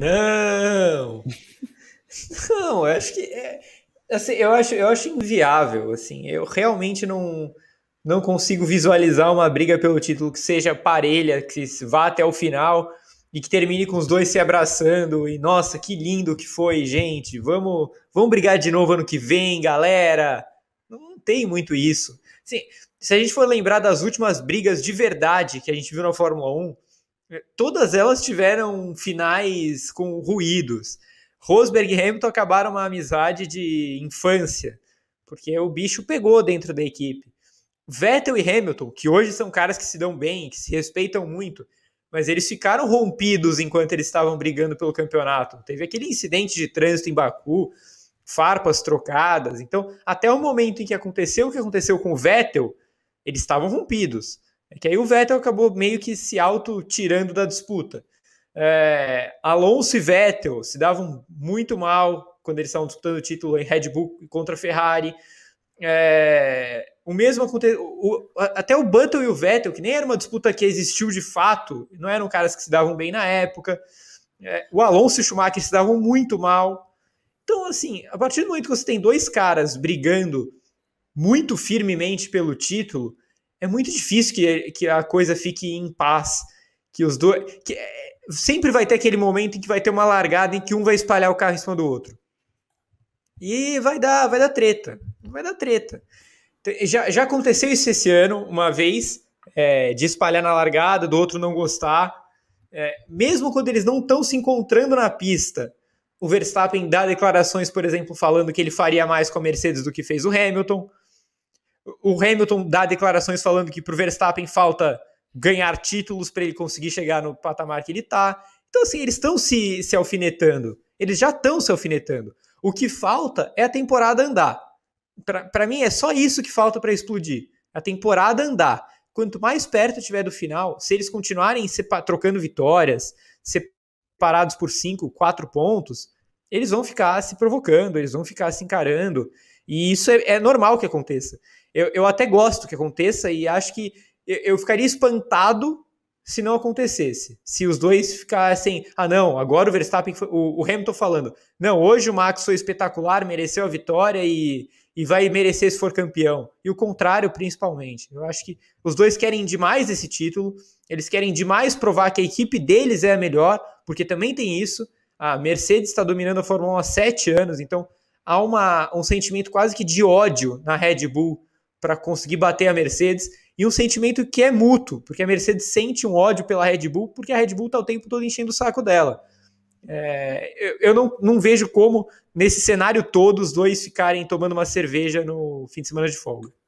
Não! não, eu acho que é, assim, eu acho, eu acho inviável, assim. Eu realmente não não consigo visualizar uma briga pelo título que seja parelha, que vá até o final e que termine com os dois se abraçando e nossa, que lindo que foi, gente. Vamos, vamos brigar de novo ano que vem, galera. Não tem muito isso. Assim, se a gente for lembrar das últimas brigas de verdade que a gente viu na Fórmula 1, é, todas elas tiveram finais com ruídos. Rosberg e Hamilton acabaram uma amizade de infância, porque o bicho pegou dentro da equipe. Vettel e Hamilton, que hoje são caras que se dão bem, que se respeitam muito, mas eles ficaram rompidos enquanto eles estavam brigando pelo campeonato. Teve aquele incidente de trânsito em Baku, farpas trocadas. Então, até o momento em que aconteceu o que aconteceu com o Vettel, eles estavam rompidos. É que aí o Vettel acabou meio que se auto-tirando da disputa. É, Alonso e Vettel se davam muito mal quando eles estavam disputando o título em Red Bull contra Ferrari. É, o mesmo aconteceu. até o Button e o Vettel, que nem era uma disputa que existiu de fato, não eram caras que se davam bem na época. É, o Alonso e o Schumacher se davam muito mal. Então, assim, a partir do momento que você tem dois caras brigando muito firmemente pelo título, é muito difícil que, que a coisa fique em paz, que os dois. Que é, sempre vai ter aquele momento em que vai ter uma largada em que um vai espalhar o carro em cima do outro. E vai dar, vai dar treta. Vai dar treta. Já, já aconteceu isso esse ano, uma vez, é, de espalhar na largada, do outro não gostar. É, mesmo quando eles não estão se encontrando na pista, o Verstappen dá declarações, por exemplo, falando que ele faria mais com a Mercedes do que fez o Hamilton o Hamilton dá declarações falando que para o Verstappen falta ganhar títulos para ele conseguir chegar no patamar que ele está. Então, assim, eles estão se, se alfinetando. Eles já estão se alfinetando. O que falta é a temporada andar. Para mim, é só isso que falta para explodir. A temporada andar. Quanto mais perto tiver do final, se eles continuarem trocando vitórias, separados por 5, 4 pontos, eles vão ficar se provocando, eles vão ficar se encarando. E isso é, é normal que aconteça. Eu, eu, até gosto que aconteça e acho que eu, eu ficaria espantado se não acontecesse. Se os dois ficassem, ah não, agora o Verstappen, o, o Hamilton falando, não, hoje o Max foi espetacular, mereceu a vitória e, e vai merecer se for campeão. E o contrário, principalmente. Eu acho que os dois querem demais esse título, eles querem demais provar que a equipe deles é a melhor, porque também tem isso. A Mercedes está dominando a Fórmula 1 há sete anos, então há uma, um sentimento quase que de ódio na Red Bull para conseguir bater a Mercedes e um sentimento que é mútuo, porque a Mercedes sente um ódio pela Red Bull, porque a Red Bull está o tempo todo enchendo o saco dela. É, eu não, não vejo como, nesse cenário todo, os dois ficarem tomando uma cerveja no fim de semana de folga.